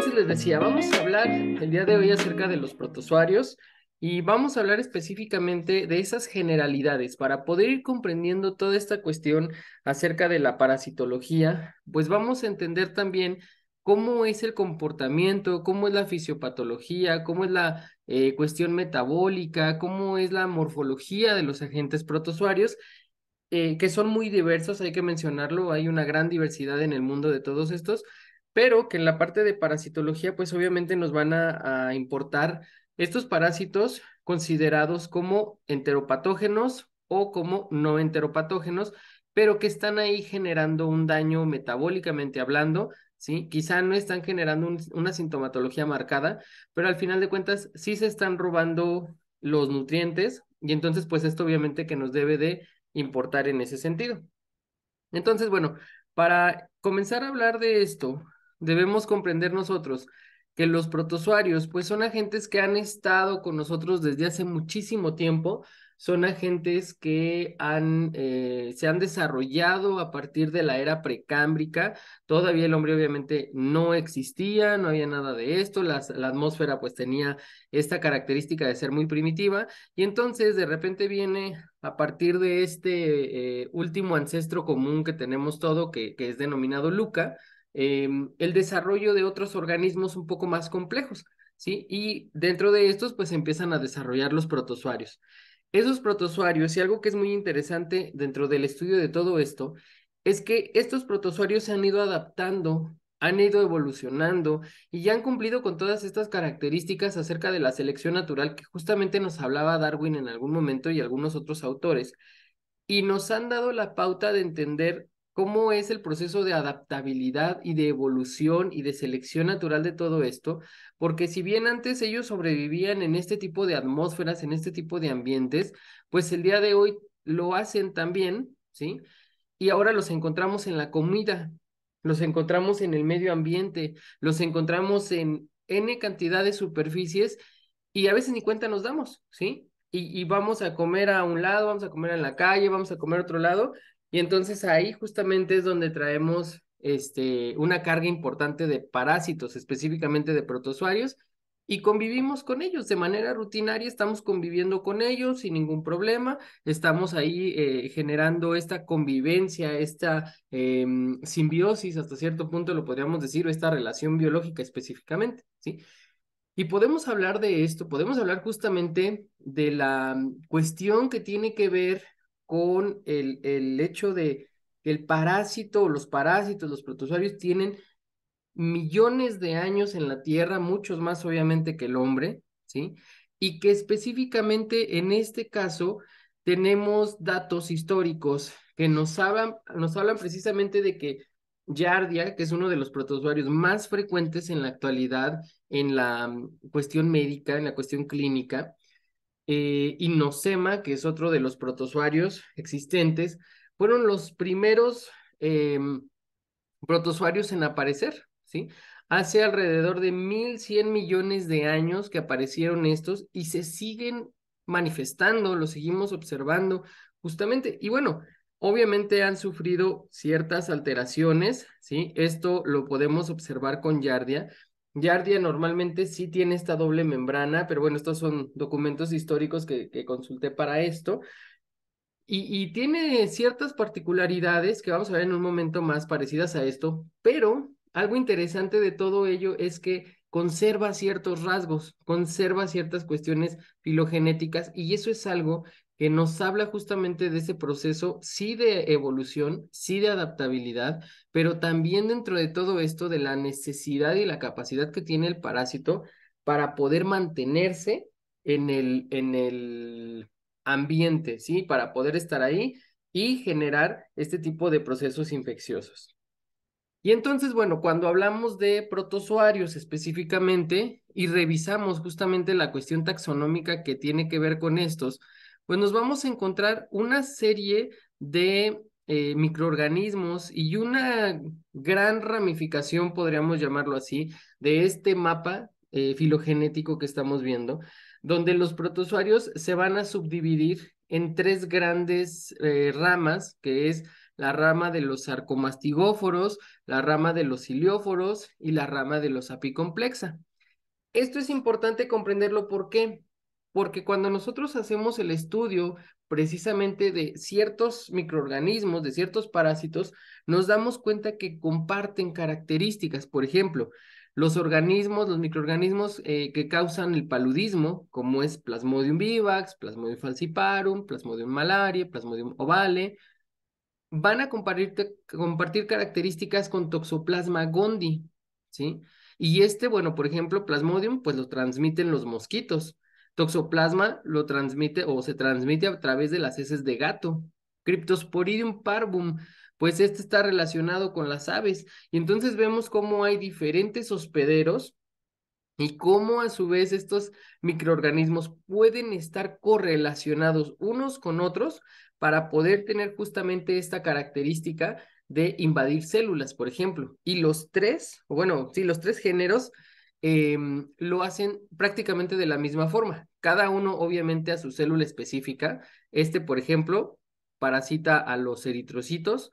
Entonces les decía, vamos a hablar el día de hoy acerca de los protozoarios y vamos a hablar específicamente de esas generalidades para poder ir comprendiendo toda esta cuestión acerca de la parasitología, pues vamos a entender también cómo es el comportamiento, cómo es la fisiopatología, cómo es la eh, cuestión metabólica, cómo es la morfología de los agentes protozoarios eh, que son muy diversos, hay que mencionarlo, hay una gran diversidad en el mundo de todos estos, pero que en la parte de parasitología, pues obviamente nos van a, importar estos parásitos considerados como enteropatógenos o como no enteropatógenos, pero que están ahí generando un daño metabólicamente hablando, ¿sí? Quizá no están generando una sintomatología marcada, pero al final de cuentas sí se están robando los nutrientes y entonces pues esto obviamente que nos debe de importar en ese sentido. Entonces, bueno, para comenzar a hablar de esto, Debemos comprender nosotros que los protozoarios, pues son agentes que han estado con nosotros desde hace muchísimo tiempo, son agentes que han, eh, se han desarrollado a partir de la era precámbrica. Todavía el hombre obviamente no existía, no había nada de esto, la atmósfera pues tenía esta característica de ser muy primitiva y entonces de repente viene a partir de este eh, último ancestro común que tenemos todo, que es denominado Luca, Em, el desarrollo de otros organismos un poco más complejos, ¿sí? Y dentro de estos, pues empiezan a desarrollar los protozoarios. Esos protozoarios, y algo que es muy interesante dentro del estudio de todo esto, es que estos protozoarios se han ido adaptando, han ido evolucionando y ya han cumplido con todas estas características acerca de la selección natural que justamente nos hablaba Darwin en algún momento y algunos otros autores, y nos han dado la pauta de entender cómo es el proceso de adaptabilidad y de evolución y de selección natural de todo esto, porque si bien antes ellos sobrevivían en este tipo de atmósferas, en este tipo de ambientes, pues el día de hoy lo hacen también, ¿sí? Y ahora los encontramos en la comida, los encontramos en el medio ambiente, los encontramos en N cantidad de superficies y a veces ni cuenta nos damos, ¿sí? Y, y, vamos a comer a un lado, vamos a comer en la calle, vamos a comer a otro lado, y entonces ahí justamente es donde traemos este, una carga importante de parásitos, específicamente de protozoarios, y convivimos con ellos de manera rutinaria, estamos conviviendo con ellos sin ningún problema, estamos ahí eh, generando esta convivencia, esta em, simbiosis, hasta cierto punto lo podríamos decir, esta relación biológica específicamente, ¿sí? Y podemos hablar de esto, podemos hablar justamente de la cuestión que tiene que ver con el, el hecho de que el parásito, los parásitos, los protozoarios tienen millones de años en la Tierra, muchos más obviamente que el hombre, ¿sí? Y que específicamente en este caso tenemos datos históricos que nos hablan, nos hablan precisamente de que Yardia, que es uno de los protozoarios más frecuentes en la actualidad en la mm, cuestión médica, en la cuestión clínica, eh, Inocema, que es otro de los protozoarios existentes, fueron los primeros protosuarios em, protozoarios en aparecer, ¿sí? Hace alrededor de 1.100 millones de años que aparecieron estos y se siguen manifestando, lo seguimos observando justamente. Y bueno, obviamente han sufrido ciertas alteraciones, ¿sí? Esto lo podemos observar con Yardia, Yardia normalmente sí tiene esta doble membrana, pero bueno, estos son documentos históricos que, consulté para esto. Y, y, tiene ciertas particularidades que vamos a ver en un momento más parecidas a esto, pero algo interesante de todo ello es que conserva ciertos rasgos, conserva ciertas cuestiones filogenéticas y eso es algo que nos habla justamente de ese proceso, sí de evolución, sí de adaptabilidad, pero también dentro de todo esto de la necesidad y la capacidad que tiene el parásito para poder mantenerse en el, en el ambiente, ¿sí? Para poder estar ahí y generar este tipo de procesos infecciosos. Y entonces, bueno, cuando hablamos de protozoarios específicamente y revisamos justamente la cuestión taxonómica que tiene que ver con estos, pues nos vamos a encontrar una serie de eh, microorganismos y una gran ramificación, podríamos llamarlo así, de este mapa eh, filogenético que estamos viendo, donde los protozoarios se van a subdividir en tres grandes eh, ramas, que es la rama de los arcomastigóforos la rama de los cilióforos y la rama de los apicomplexa. Esto es importante comprenderlo por qué, porque cuando nosotros hacemos el estudio precisamente de ciertos microorganismos, de ciertos parásitos, nos damos cuenta que comparten características. Por ejemplo, los organismos, los microorganismos eh, que causan el paludismo, como es Plasmodium vivax, Plasmodium falciparum, Plasmodium malaria, Plasmodium ovale, van a compartir, compartir características con Toxoplasma gondii, ¿sí? Y este, bueno, por ejemplo, Plasmodium, pues lo transmiten los mosquitos. Toxoplasma lo transmite o se transmite a través de las heces de gato. Cryptosporidium parvum, pues este está relacionado con las aves. Y entonces vemos cómo hay diferentes hospederos y cómo a su vez estos microorganismos pueden estar correlacionados unos con otros para poder tener justamente esta característica de invadir células, por ejemplo. Y los tres, bueno, sí, los tres géneros em, lo hacen prácticamente de la misma forma cada uno obviamente a su célula específica. Este, por ejemplo, parasita a los eritrocitos,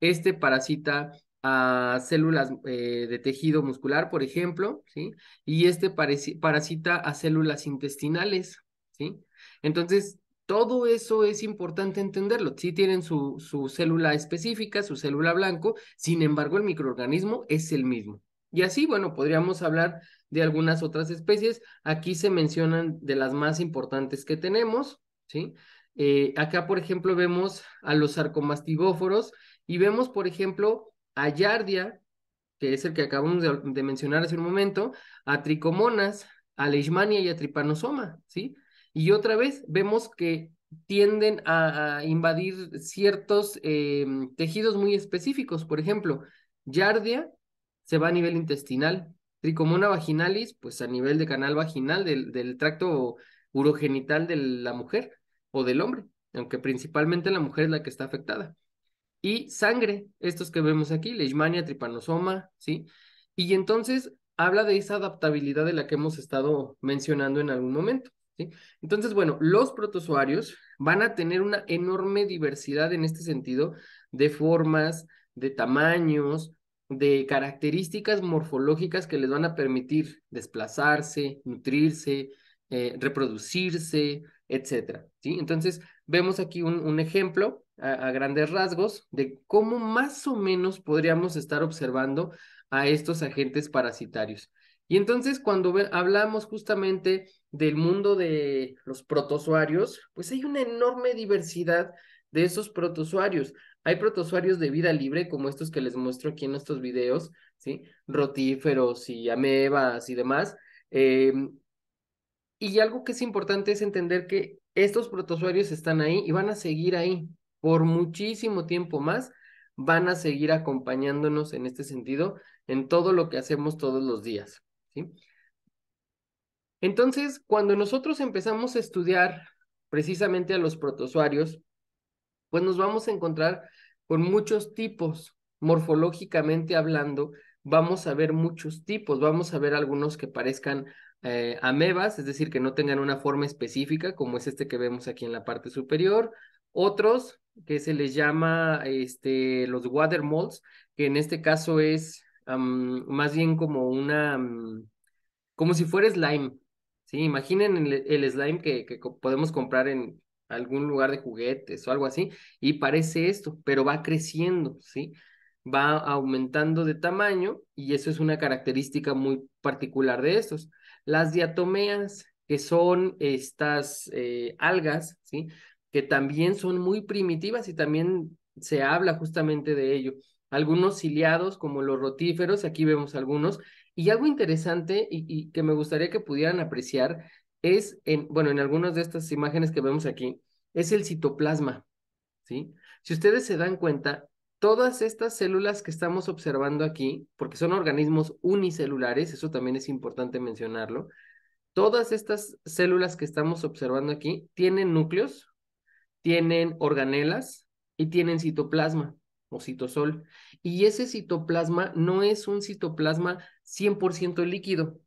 este parasita a células eh, de tejido muscular, por ejemplo, ¿sí? Y este parasita a células intestinales, ¿sí? Entonces, todo eso es importante entenderlo. Sí tienen su célula específica, su célula blanco, sin embargo, el microorganismo es el mismo. Y así, bueno, podríamos hablar de algunas otras especies. Aquí se mencionan de las más importantes que tenemos, ¿sí? Eh, acá, por ejemplo, vemos a los sarcomastigóforos y vemos, por ejemplo, a Yardia, que es el que acabamos de, mencionar hace un momento, a Tricomonas, a Leishmania y a Tripanosoma, ¿sí? Y otra vez vemos que tienden a, invadir ciertos em, tejidos muy específicos. Por ejemplo, Yardia se va a nivel intestinal. Tricomona vaginalis, pues a nivel de canal vaginal del, tracto urogenital de la mujer o del hombre, aunque principalmente la mujer es la que está afectada. Y sangre, estos que vemos aquí, leishmania, tripanosoma, ¿sí? Y entonces habla de esa adaptabilidad de la que hemos estado mencionando en algún momento. ¿Sí? Entonces, bueno, los protozoarios van a tener una enorme diversidad en este sentido de formas, de tamaños, de características morfológicas que les van a permitir desplazarse, nutrirse, eh, reproducirse, etc. ¿sí? Entonces, vemos aquí un, ejemplo a, grandes rasgos de cómo más o menos podríamos estar observando a estos agentes parasitarios. Y entonces, cuando hablamos justamente del mundo de los protozoarios, pues hay una enorme diversidad de esos protozoarios. Hay protozoarios de vida libre, como estos que les muestro aquí en estos videos, ¿sí? Rotíferos y amebas y demás. Eh, y algo que es importante es entender que estos protozoarios están ahí y van a seguir ahí por muchísimo tiempo más, van a seguir acompañándonos en este sentido en todo lo que hacemos todos los días. ¿sí? Entonces, cuando nosotros empezamos a estudiar precisamente a los protozoarios, pues nos vamos a encontrar con muchos tipos, morfológicamente hablando, vamos a ver muchos tipos, vamos a ver algunos que parezcan eh, amebas, es decir, que no tengan una forma específica, como es este que vemos aquí en la parte superior, otros que se les llama este, los water molds, que en este caso es más bien como una, mm, como si fuera slime, ¿sí? Imaginen el, slime que podemos comprar en algún lugar de juguetes o algo así, y parece esto, pero va creciendo, ¿sí? Va aumentando de tamaño y eso es una característica muy particular de estos. Las diatomeas, que son estas eh, algas, ¿sí? Que también son muy primitivas y también se habla justamente de ello. Algunos ciliados, como los rotíferos, aquí vemos algunos, y algo interesante y que me gustaría que pudieran apreciar es, en, bueno, en algunas de estas imágenes que vemos aquí, es el citoplasma, ¿sí? Si ustedes se dan cuenta, todas estas células que estamos observando aquí, porque son organismos unicelulares, eso también es importante mencionarlo, todas estas células que estamos observando aquí tienen núcleos, tienen organelas y tienen citoplasma o citosol. Y ese citoplasma no es un citoplasma 100% líquido,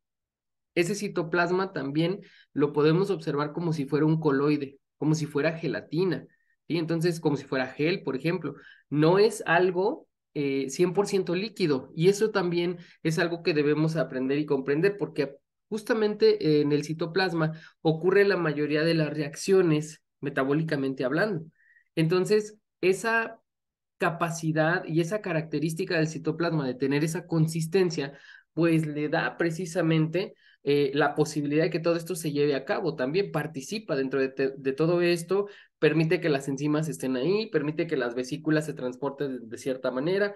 ese citoplasma también lo podemos observar como si fuera un coloide, como si fuera gelatina, y Entonces, como si fuera gel, por ejemplo. No es algo 100% eh, líquido y eso también es algo que debemos aprender y comprender porque justamente en el citoplasma ocurre la mayoría de las reacciones metabólicamente hablando. Entonces, esa capacidad y esa característica del citoplasma de tener esa consistencia, pues le da precisamente eh, la posibilidad de que todo esto se lleve a cabo. También participa dentro de, todo esto, permite que las enzimas estén ahí, permite que las vesículas se transporten de, cierta manera,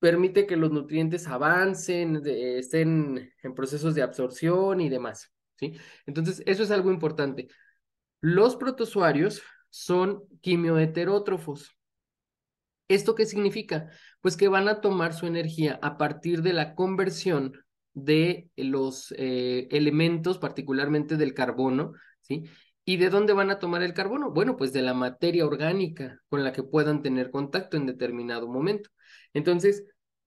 permite que los nutrientes avancen, estén en procesos de absorción y demás. ¿sí? Entonces, eso es algo importante. Los protozoarios son quimioheterótrofos. ¿Esto qué significa? Pues que van a tomar su energía a partir de la conversión de los eh, elementos, particularmente del carbono, ¿sí? ¿Y de dónde van a tomar el carbono? Bueno, pues de la materia orgánica con la que puedan tener contacto en determinado momento. Entonces,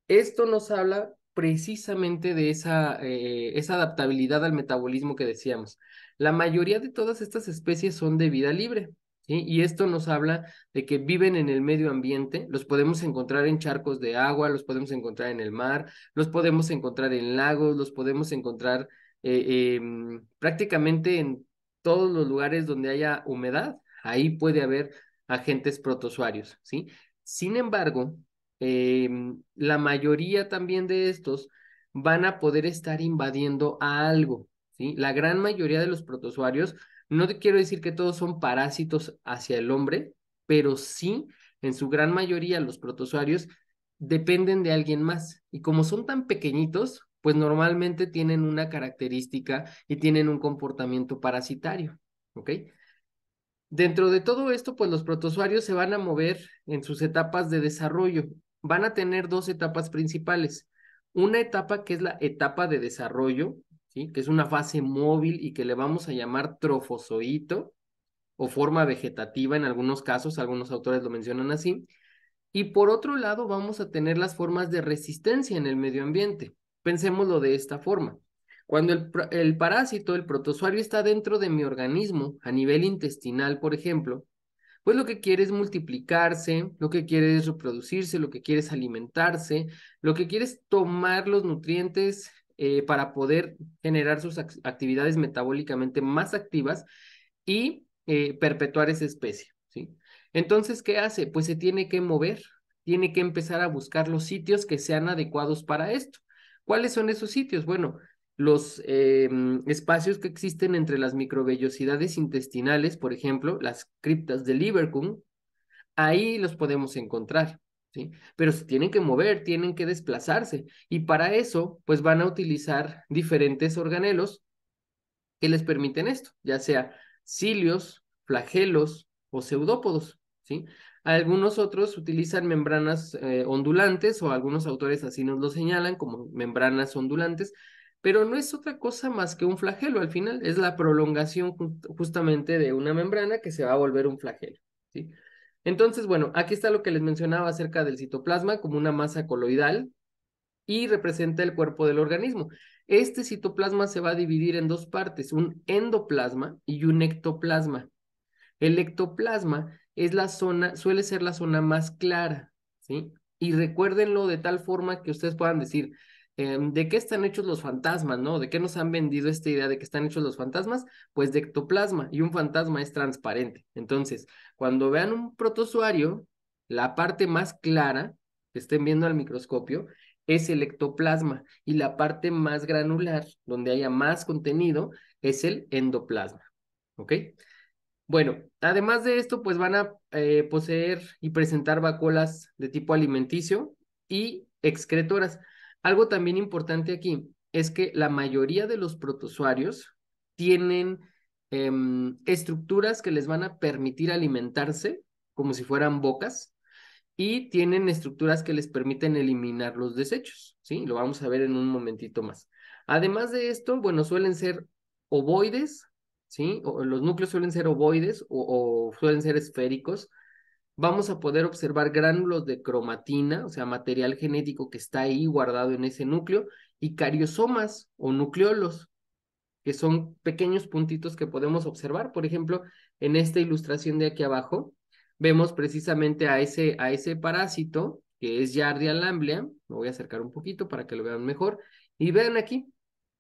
esto nos habla precisamente de esa, eh, esa adaptabilidad al metabolismo que decíamos. La mayoría de todas estas especies son de vida libre, y esto nos habla de que viven en el medio ambiente, los podemos encontrar en charcos de agua, los podemos encontrar en el mar, los podemos encontrar en lagos, los podemos encontrar eh, em, prácticamente en todos los lugares donde haya humedad, ahí puede haber agentes protozoarios, ¿sí? Sin embargo, em, la mayoría también de estos van a poder estar invadiendo algo, ¿sí? La gran mayoría de los protozoarios no te quiero decir que todos son parásitos hacia el hombre, pero sí, en su gran mayoría, los protozoarios dependen de alguien más. Y como son tan pequeñitos, pues normalmente tienen una característica y tienen un comportamiento parasitario, ¿ok? Dentro de todo esto, pues los protozoarios se van a mover en sus etapas de desarrollo. Van a tener dos etapas principales. Una etapa que es la etapa de desarrollo, que es una fase móvil y que le vamos a llamar trofozoito o forma vegetativa en algunos casos, algunos autores lo mencionan así. Y por otro lado, vamos a tener las formas de resistencia en el medio ambiente. Pensémoslo de esta forma. Cuando el, el, parásito, el protozoario está dentro de mi organismo, a nivel intestinal, por ejemplo, pues lo que quiere es multiplicarse, lo que quiere es reproducirse, lo que quiere es alimentarse, lo que quiere es tomar los nutrientes eh, para poder generar sus actividades metabólicamente más activas y eh, perpetuar esa especie. ¿sí? Entonces, ¿qué hace? Pues se tiene que mover, tiene que empezar a buscar los sitios que sean adecuados para esto. ¿Cuáles son esos sitios? Bueno, los em, espacios que existen entre las microvellosidades intestinales, por ejemplo, las criptas de Liverpool, ahí los podemos encontrar. Pero se tienen que mover, tienen que desplazarse y para eso pues van a utilizar diferentes organelos que les permiten esto, ya sea cilios, flagelos o pseudópodos, ¿sí? Algunos otros utilizan membranas eh, ondulantes o algunos autores así nos lo señalan como membranas ondulantes, pero no es otra cosa más que un flagelo al final, es la prolongación justamente de una membrana que se va a volver un flagelo, ¿sí? Entonces, bueno, aquí está lo que les mencionaba acerca del citoplasma como una masa coloidal y representa el cuerpo del organismo. Este citoplasma se va a dividir en dos partes, un endoplasma y un ectoplasma. El ectoplasma es la zona, suele ser la zona más clara, ¿sí? Y recuérdenlo de tal forma que ustedes puedan decir, Em, ¿de qué están hechos los fantasmas, no? ¿De qué nos han vendido esta idea de que están hechos los fantasmas? Pues de ectoplasma, y un fantasma es transparente. Entonces, cuando vean un protozoario, la parte más clara que estén viendo al microscopio es el ectoplasma, y la parte más granular, donde haya más contenido, es el endoplasma, ¿ok? Bueno, además de esto, pues van a eh, poseer y presentar vacuolas de tipo alimenticio y excretoras. Algo también importante aquí es que la mayoría de los protozoarios tienen em, estructuras que les van a permitir alimentarse como si fueran bocas y tienen estructuras que les permiten eliminar los desechos, ¿sí? Lo vamos a ver en un momentito más. Además de esto, bueno, suelen ser ovoides, ¿sí? O, los núcleos suelen ser ovoides o suelen ser esféricos vamos a poder observar gránulos de cromatina, o sea, material genético que está ahí guardado en ese núcleo, y cariosomas o nucleolos, que son pequeños puntitos que podemos observar. Por ejemplo, en esta ilustración de aquí abajo, vemos precisamente a ese, a ese parásito, que es Yardia lamblia, me voy a acercar un poquito para que lo vean mejor, y vean aquí,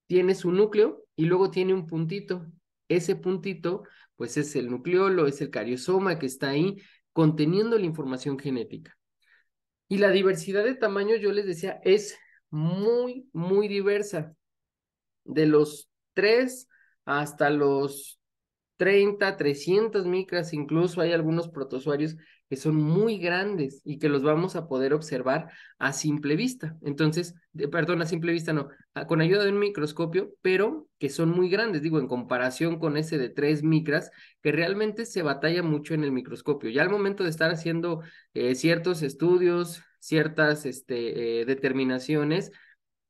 tiene su núcleo y luego tiene un puntito. Ese puntito, pues es el nucleolo, es el cariosoma que está ahí conteniendo la información genética. Y la diversidad de tamaño, yo les decía, es muy, muy diversa. De los 3 hasta los 30, 300 micras, incluso hay algunos protozoarios que son muy grandes y que los vamos a poder observar a simple vista. Entonces, perdón, a simple vista no, con ayuda de un microscopio, pero que son muy grandes, digo, en comparación con ese de tres micras, que realmente se batalla mucho en el microscopio. Ya al momento de estar haciendo eh, ciertos estudios, ciertas este, eh, determinaciones,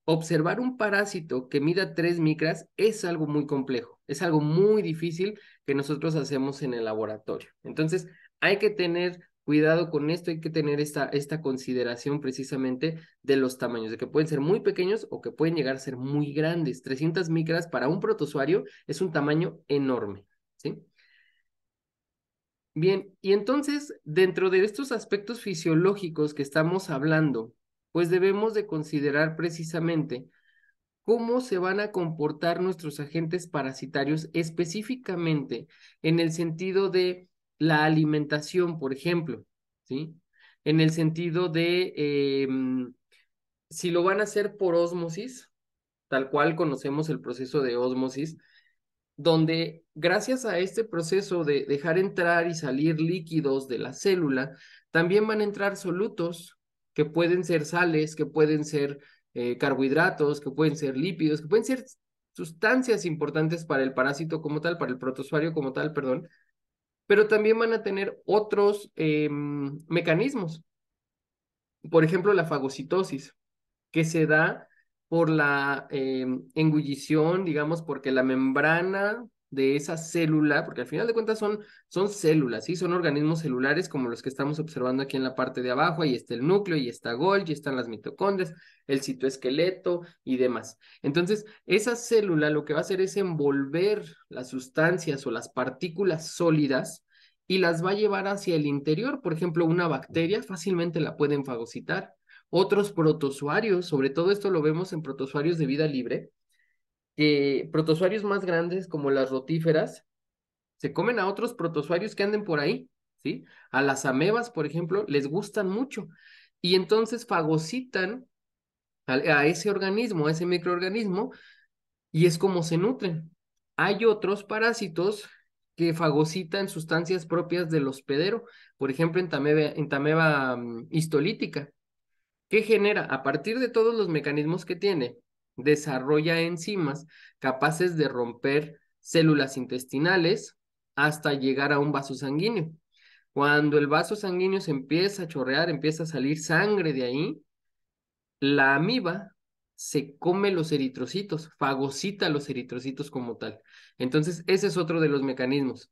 observar un parásito que mida 3 micras es algo muy complejo, es algo muy difícil que nosotros hacemos en el laboratorio. Entonces, hay que tener cuidado con esto, hay que tener esta, esta consideración precisamente de los tamaños, de que pueden ser muy pequeños o que pueden llegar a ser muy grandes. 300 micras para un protozoario es un tamaño enorme, ¿sí? Bien, y entonces, dentro de estos aspectos fisiológicos que estamos hablando, pues debemos de considerar precisamente cómo se van a comportar nuestros agentes parasitarios específicamente en el sentido de la alimentación, por ejemplo, ¿sí? En el sentido de, em, si lo van a hacer por ósmosis, tal cual conocemos el proceso de ósmosis, donde gracias a este proceso de dejar entrar y salir líquidos de la célula, también van a entrar solutos que pueden ser sales, que pueden ser eh, carbohidratos, que pueden ser lípidos, que pueden ser sustancias importantes para el parásito como tal, para el protozoario como tal, perdón, pero también van a tener otros em, mecanismos. Por ejemplo, la fagocitosis, que se da por la em, engullición, digamos, porque la membrana de esa célula, porque al final de cuentas son, son células, son organismos celulares como los que estamos observando aquí en la parte de abajo, ahí está el núcleo, y está Golgi, están las mitocondrias, el citoesqueleto y demás. Entonces, esa célula lo que va a hacer es envolver las sustancias o las partículas sólidas y las va a llevar hacia el interior. Por ejemplo, una bacteria fácilmente la pueden fagocitar. Otros protozoarios, sobre todo esto lo vemos en protozoarios de vida libre, que eh, protozoarios más grandes como las rotíferas se comen a otros protozoarios que anden por ahí, ¿sí? A las amebas, por ejemplo, les gustan mucho y entonces fagocitan a, ese organismo, a ese microorganismo y es como se nutren. Hay otros parásitos que fagocitan sustancias propias del hospedero, por ejemplo, en tameba, en tameba mm, histolítica. ¿Qué genera? A partir de todos los mecanismos que tiene desarrolla enzimas capaces de romper células intestinales hasta llegar a un vaso sanguíneo. Cuando el vaso sanguíneo se empieza a chorrear, empieza a salir sangre de ahí, la amiba se come los eritrocitos, fagocita los eritrocitos como tal. Entonces, ese es otro de los mecanismos.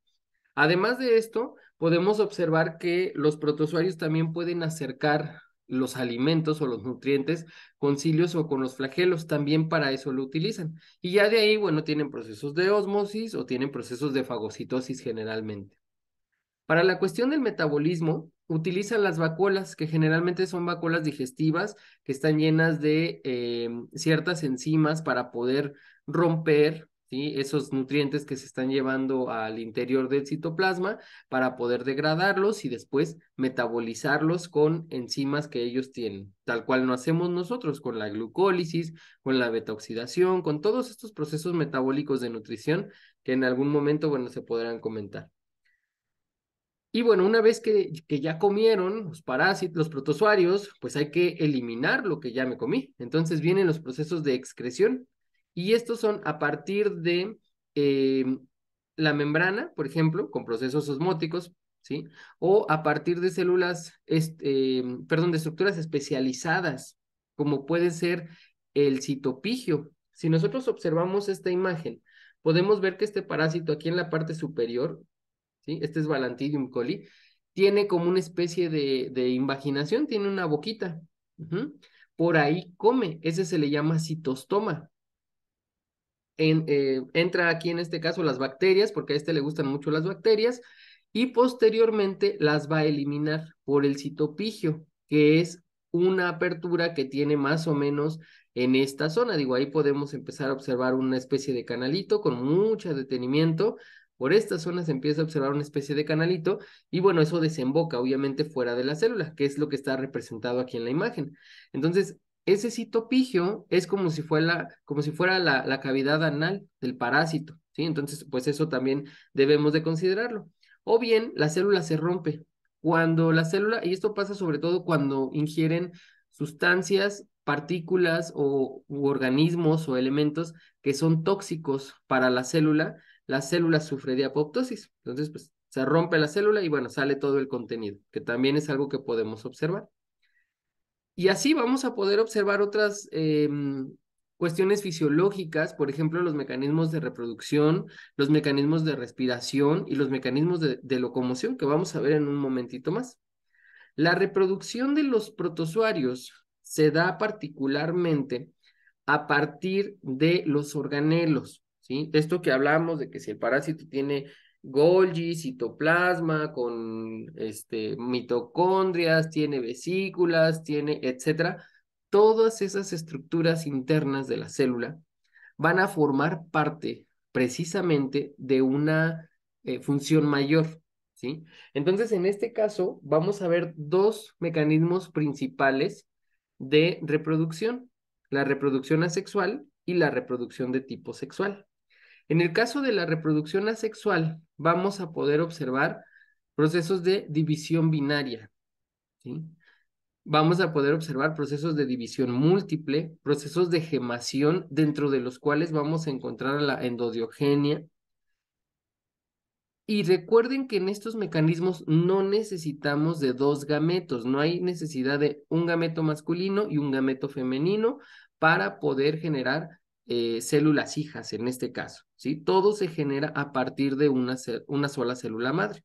Además de esto, podemos observar que los protozoarios también pueden acercar los alimentos o los nutrientes con cilios o con los flagelos, también para eso lo utilizan. Y ya de ahí, bueno, tienen procesos de osmosis o tienen procesos de fagocitosis generalmente. Para la cuestión del metabolismo, utilizan las vacuolas, que generalmente son vacuolas digestivas, que están llenas de eh, ciertas enzimas para poder romper esos nutrientes que se están llevando al interior del citoplasma para poder degradarlos y después metabolizarlos con enzimas que ellos tienen, tal cual no hacemos nosotros con la glucólisis, con la betaoxidación, con todos estos procesos metabólicos de nutrición que en algún momento, bueno, se podrán comentar. Y bueno, una vez que, que, ya comieron los parásitos, los protozoarios, pues hay que eliminar lo que ya me comí. Entonces vienen los procesos de excreción, y estos son a partir de eh, la membrana, por ejemplo, con procesos osmóticos, ¿sí? O a partir de células, eh, perdón, de estructuras especializadas, como puede ser el citopigio. Si nosotros observamos esta imagen, podemos ver que este parásito aquí en la parte superior, ¿sí? Este es Valantidium coli, tiene como una especie de, de invaginación, tiene una boquita. Por ahí come, ese se le llama citostoma. Eh, entra aquí en este caso las bacterias, porque a este le gustan mucho las bacterias, y posteriormente las va a eliminar por el citopigio, que es una apertura que tiene más o menos en esta zona. Digo, ahí podemos empezar a observar una especie de canalito con mucho detenimiento. Por esta zona se empieza a observar una especie de canalito y bueno, eso desemboca obviamente fuera de la célula, que es lo que está representado aquí en la imagen. Entonces, ese citopigio es como si fuera, como si fuera la, cavidad anal del parásito, ¿sí? Entonces, pues eso también debemos de considerarlo. O bien, la célula se rompe. Cuando la célula, y esto pasa sobre todo cuando ingieren sustancias, partículas o organismos o elementos que son tóxicos para la célula, la célula sufre de apoptosis. Entonces, pues se rompe la célula y bueno, sale todo el contenido, que también es algo que podemos observar. Y así vamos a poder observar otras em, cuestiones fisiológicas, por ejemplo, los mecanismos de reproducción, los mecanismos de respiración y los mecanismos de, locomoción que vamos a ver en un momentito más. La reproducción de los protozoarios se da particularmente a partir de los organelos, ¿sí? Esto que hablamos de que si el parásito tiene Golgi, citoplasma, con este, mitocondrias, tiene vesículas, tiene, etcétera. Todas esas estructuras internas de la célula van a formar parte precisamente de una eh, función mayor, ¿sí? Entonces, en este caso, vamos a ver dos mecanismos principales de reproducción, la reproducción asexual y la reproducción de tipo sexual. En el caso de la reproducción asexual, vamos a poder observar procesos de división binaria. Vamos a poder observar procesos de división múltiple, procesos de gemación, dentro de los cuales vamos a encontrar la endodiogenia. Y recuerden que en estos mecanismos no necesitamos de dos gametos, no hay necesidad de un gameto masculino y un gameto femenino para poder generar eh, células hijas en este caso, ¿sí? Todo se genera a partir de una, una sola célula madre.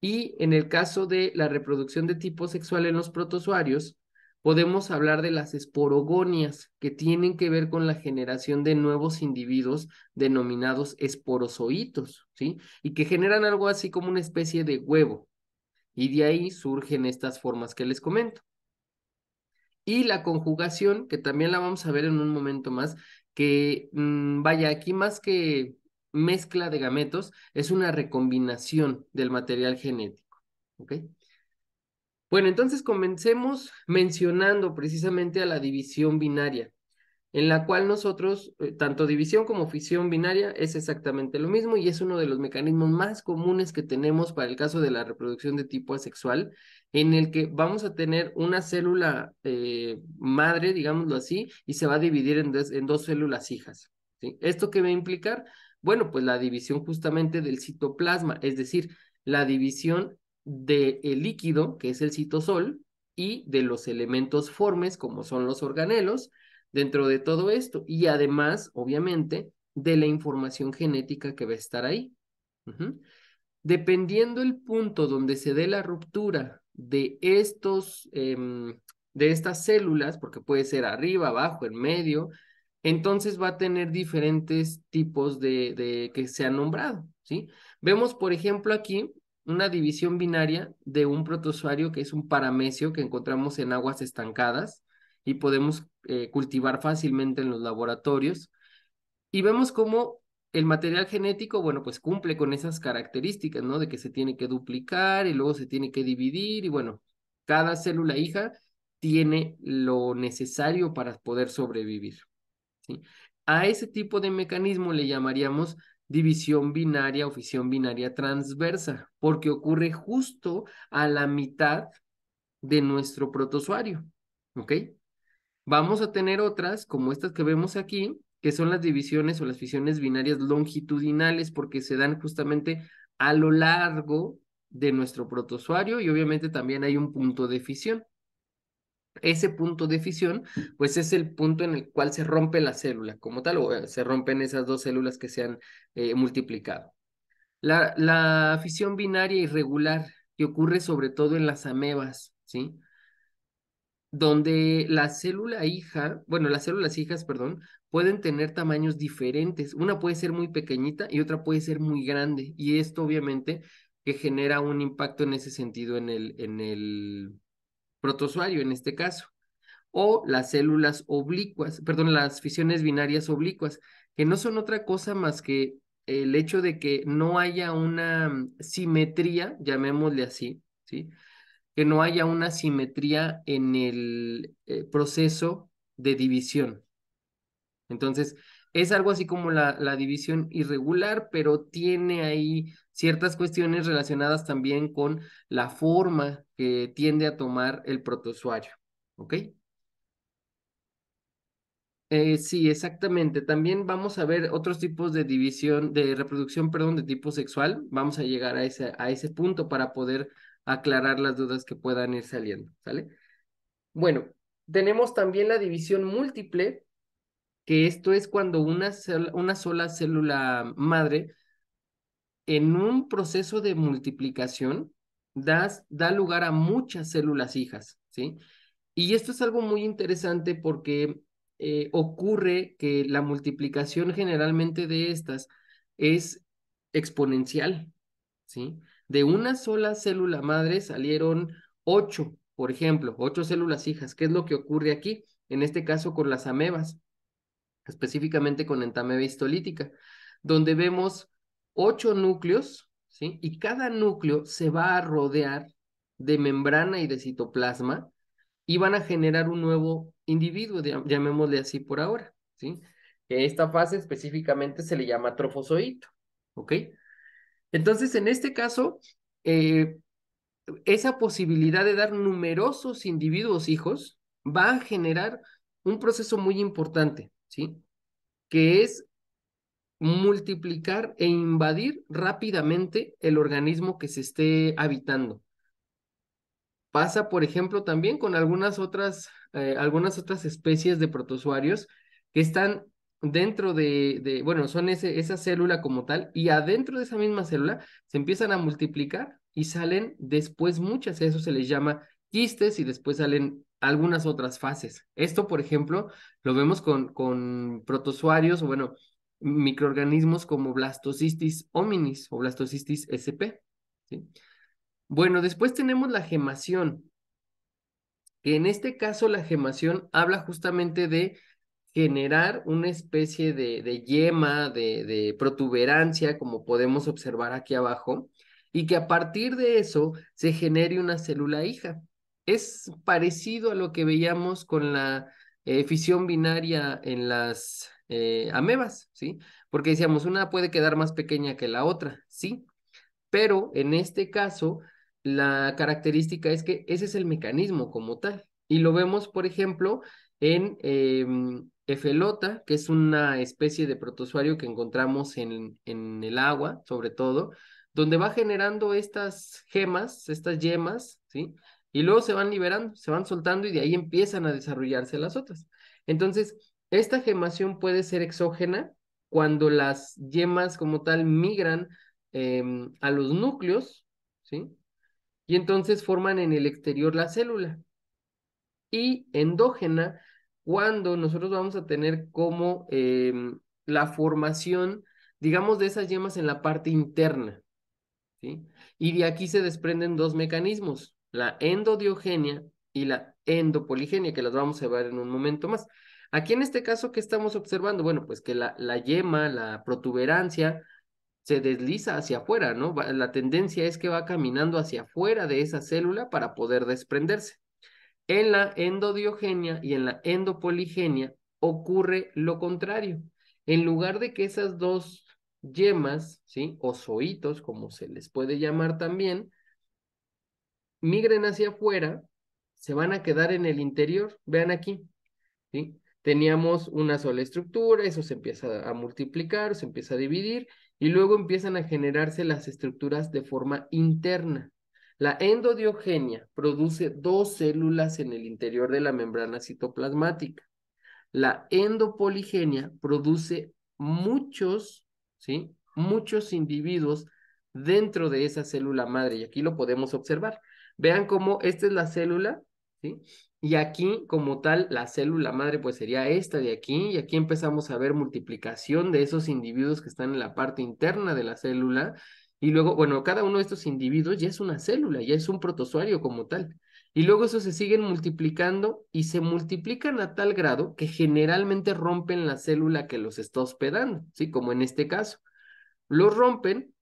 Y en el caso de la reproducción de tipo sexual en los protozoarios, podemos hablar de las esporogonias que tienen que ver con la generación de nuevos individuos denominados esporozoitos, ¿sí? Y que generan algo así como una especie de huevo. Y de ahí surgen estas formas que les comento. Y la conjugación, que también la vamos a ver en un momento más, que mm, vaya, aquí más que mezcla de gametos, es una recombinación del material genético. Bueno, entonces comencemos mencionando precisamente a la división binaria, en la cual nosotros, eh, tanto división como fisión binaria, es exactamente lo mismo y es uno de los mecanismos más comunes que tenemos para el caso de la reproducción de tipo asexual, en el que vamos a tener una célula eh, madre, digámoslo así, y se va a dividir en, dos células hijas. ¿Esto qué va a implicar? Bueno, pues la división justamente del citoplasma, es decir, la división del líquido, que es el citosol, y de los elementos formes, como son los organelos, dentro de todo esto, y además, obviamente, de la información genética que va a estar ahí. Dependiendo el punto donde se dé la ruptura de estos, em, de estas células, porque puede ser arriba, abajo, en medio, entonces va a tener diferentes tipos de, de que se han nombrado, ¿sí? Vemos, por ejemplo, aquí una división binaria de un protozoario que es un paramecio que encontramos en aguas estancadas y podemos eh, cultivar fácilmente en los laboratorios. Y vemos cómo el material genético, bueno, pues cumple con esas características, ¿no? De que se tiene que duplicar y luego se tiene que dividir y bueno, cada célula hija tiene lo necesario para poder sobrevivir. A ese tipo de mecanismo le llamaríamos división binaria o fisión binaria transversa, porque ocurre justo a la mitad de nuestro protozoario, ¿ok? Vamos a tener otras, como estas que vemos aquí, que son las divisiones o las fisiones binarias longitudinales, porque se dan justamente a lo largo de nuestro protozoario y obviamente también hay un punto de fisión. Ese punto de fisión, pues es el punto en el cual se rompe la célula como tal, o se rompen esas dos células que se han eh, multiplicado. La, la fisión binaria irregular, que ocurre sobre todo en las amebas, ¿sí? donde la célula hija, bueno, las células hijas, perdón, pueden tener tamaños diferentes. Una puede ser muy pequeñita y otra puede ser muy grande. Y esto obviamente que genera un impacto en ese sentido en el, en el protozoario, en este caso. O las células oblicuas, perdón, las fisiones binarias oblicuas, que no son otra cosa más que el hecho de que no haya una simetría, llamémosle así, ¿sí? que no haya una simetría en el eh, proceso de división. Entonces, es algo así como la, división irregular, pero tiene ahí ciertas cuestiones relacionadas también con la forma que tiende a tomar el protozoario. ¿Ok? Eh, sí, exactamente. También vamos a ver otros tipos de división, de reproducción, perdón, de tipo sexual. Vamos a llegar a ese, a ese punto para poder aclarar las dudas que puedan ir saliendo, ¿sale? Bueno, tenemos también la división múltiple, que esto es cuando una, una sola célula madre en un proceso de multiplicación das, da lugar a muchas células hijas, ¿sí? Y esto es algo muy interesante porque eh, ocurre que la multiplicación generalmente de estas es exponencial, ¿sí? De una sola célula madre salieron ocho, por ejemplo, ocho células hijas, ¿qué es lo que ocurre aquí? En este caso con las amebas específicamente con entameba histolítica, donde vemos ocho núcleos, ¿sí? Y cada núcleo se va a rodear de membrana y de citoplasma y van a generar un nuevo individuo, llamémosle así por ahora, ¿sí? Esta fase específicamente se le llama trofozoito, ¿ok? Entonces, en este caso, eh, esa posibilidad de dar numerosos individuos hijos va a generar un proceso muy importante, ¿sí? Que es multiplicar e invadir rápidamente el organismo que se esté habitando. Pasa, por ejemplo, también con algunas otras, eh, algunas otras especies de protozoarios que están dentro de, bueno, son esa célula como tal, y adentro de esa misma célula se empiezan a multiplicar y salen después muchas, eso se les llama quistes y después salen algunas otras fases. Esto, por ejemplo, lo vemos con, con protozoarios, o bueno, microorganismos como Blastocystis hominis o Blastocystis sp. Bueno, después tenemos la gemación, que en este caso la gemación habla justamente de generar una especie de, yema, de, de protuberancia, como podemos observar aquí abajo, y que a partir de eso se genere una célula hija es parecido a lo que veíamos con la eh, fisión binaria en las eh, amebas, ¿sí? Porque decíamos, una puede quedar más pequeña que la otra, ¿sí? Pero en este caso, la característica es que ese es el mecanismo como tal. Y lo vemos, por ejemplo, en em, efelota, que es una especie de protozoario que encontramos en, en el agua, sobre todo, donde va generando estas gemas, estas yemas, ¿sí? Y luego se van liberando, se van soltando y de ahí empiezan a desarrollarse las otras. Entonces, esta gemación puede ser exógena cuando las yemas como tal migran em, a los núcleos, ¿sí? Y entonces forman en el exterior la célula. Y endógena cuando nosotros vamos a tener como em, la formación, digamos, de esas yemas en la parte interna. ¿sí? Y de aquí se desprenden dos mecanismos la endodiogenia y la endopoligenia, que las vamos a ver en un momento más. Aquí en este caso, ¿qué estamos observando? Bueno, pues que la, yema, la protuberancia, se desliza hacia afuera, ¿no? la tendencia es que va caminando hacia afuera de esa célula para poder desprenderse. En la endodiogenia y en la endopoligenia ocurre lo contrario. En lugar de que esas dos yemas, ¿sí? O zoitos, como se les puede llamar también, migren hacia afuera, se van a quedar en el interior. Vean aquí, Teníamos una sola estructura, eso se empieza a multiplicar, se empieza a dividir y luego empiezan a generarse las estructuras de forma interna. La endodiogenia produce dos células en el interior de la membrana citoplasmática. La endopoligenia produce muchos, ¿sí? Muchos individuos dentro de esa célula madre y aquí lo podemos observar. Vean cómo esta es la célula, ¿sí? Y aquí, como tal, la célula madre, pues sería esta de aquí, y aquí empezamos a ver multiplicación de esos individuos que están en la parte interna de la célula, y luego, bueno, cada uno de estos individuos ya es una célula, ya es un protozoario como tal. Y luego eso se siguen multiplicando y se multiplican a tal grado que generalmente rompen la célula que los está hospedando, ¿sí? Como en este caso. Los rompen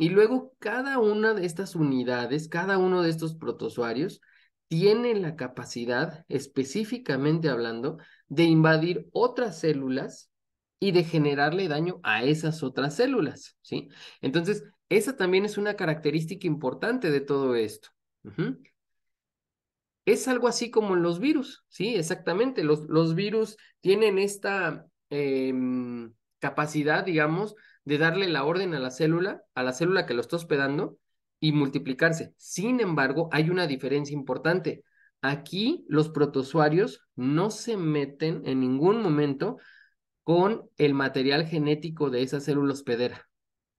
y luego cada una de estas unidades, cada uno de estos protozoarios, tiene la capacidad, específicamente hablando, de invadir otras células y de generarle daño a esas otras células, ¿sí? Entonces, esa también es una característica importante de todo esto. Es algo así como en los virus, ¿sí? Exactamente, los, los virus tienen esta em, capacidad, digamos, de darle la orden a la célula, a la célula que lo está hospedando y multiplicarse. Sin embargo, hay una diferencia importante. Aquí los protozoarios no se meten en ningún momento con el material genético de esa célula hospedera.